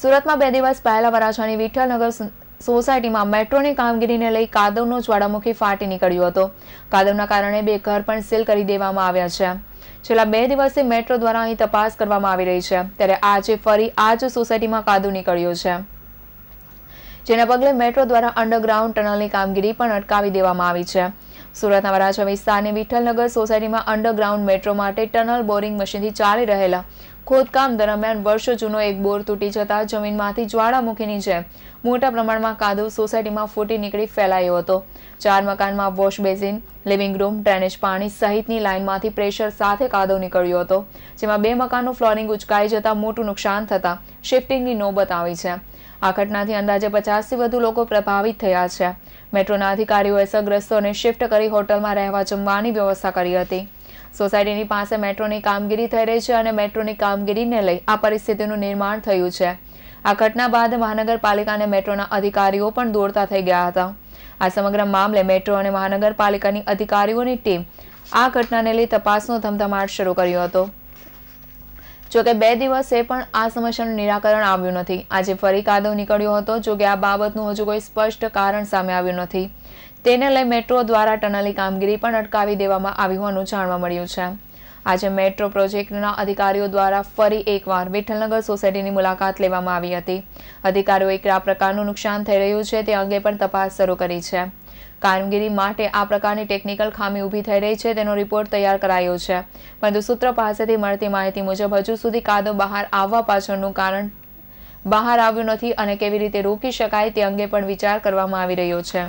સુરતમાં બે દિવસ પહેલા વરાછાની વિઠ્ઠલનગર સોસાયટીમાં મેટ્રોની કામગીરીને લઈ કાદવનો જ્વાળામુખી ફાટી નીકળ્યો હતો કાદવના કારણે બે ઘર પણ સીલ કરી દેવામાં આવ્યા છે છેલ્લા બે દિવસથી મેટ્રો દ્વારા અહીં તપાસ કરવામાં આવી રહી છે ત્યારે આજે ફરી આ જ સોસાયટીમાં કાદવ નીકળ્યો છે જેના પગલે મેટ્રો દ્વારા અંડરગ્રાઉન્ડ ટનલની કામગીરી પણ અટકાવી દેવામાં આવી છે સુરતના વરાછા વિસ્તારની વિઠ્ઠલનગર સોસાયટીમાં અંડરગ્રાઉન્ડ મેટ્રો માટે ટનલ બોરિંગ મશીનથી ચાલી રહેલા ખોદકામ દરમિયાન વર્ષો જૂનો એક બોર તૂટી જતા જમીનમાંથી જ્વાળામુખીની જેમ મોટા પ્રમાણમાં કાદવ સોસાયટીમાં ફૂટી નીકળી ફેલાયો હતો ચાર મકાનમાં wash basin living room drainage પાણી સહિતની લાઇનમાંથી પ્રેશર સાથે કાદવ નીકળ્યો હતો જેમાં બે મકાનનું ફ્લોરિંગ ઉચકાઈ જતાં મોટું નુકસાન થતા શિફ્ટિંગની નોબત આવી છે આ ઘટનાથી અંદાજે પચાસથી વધુ લોકો પ્રભાવિત થયા છે મેટ્રોના અધિકારીઓએ સગ્રસ્તોને શિફ્ટ કરી હોટલમાં રહેવા જમવાની વ્યવસ્થા કરી હતી સોસાયટીની પાસે મેટ્રોની કામગીરી થઈ રહી છે અને મેટ્રોની કામગીરીને લઈ આ પરિસ્થિતિનું નિર્માણ થયું છે આ ઘટના બાદ મહાનગરપાલિકાને મેટ્રોના અધિકારીઓ પણ દોડતા થઈ ગયા હતા આ સમગ્ર મામલે મેટ્રો અને મહાનગરપાલિકાની અધિકારીઓની ટીમ આ ઘટનાને લઈ તપાસનો ધમધમાટ શરૂ કર્યો હતો જોકે બે દિવસે પણ આ સમસ્યાનું નિરાકરણ આવ્યું નથી આજે ફરી કાદવ નીકળ્યો હતો જોકે આ બાબતનું હજુ કોઈ સ્પષ્ટ કારણ સામે આવ્યું નથી તેને લઈ મેટ્રો દ્વારા ટનલની કામગીરી પણ અટકાવી દેવામાં આવી હોવાનું જાણવા મળ્યું છે આજે મેટ્રો પ્રોજેક્ટના અધિકારીઓ દ્વારા ફરી એકવાર વિઠ્ઠલનગર સોસાયટીની મુલાકાત લેવામાં આવી હતી અધિકારીઓએ કયા પ્રકારનું નુકસાન થઈ રહ્યું છે તે અંગે પણ તપાસ શરૂ કરી છે કામગીરી માટે આ પ્રકારની ટેકનિકલ ખામી ઊભી થઈ રહી છે તેનો રિપોર્ટ તૈયાર કરાયો છે પરંતુ સૂત્ર પાસેથી મળતી માહિતી મુજબ હજુ સુધી કાદો બહાર આવવા પાછળનું કારણ બહાર આવ્યું નથી અને કેવી રીતે રોકી શકાય તે અંગે પણ વિચાર કરવામાં આવી રહ્યો છે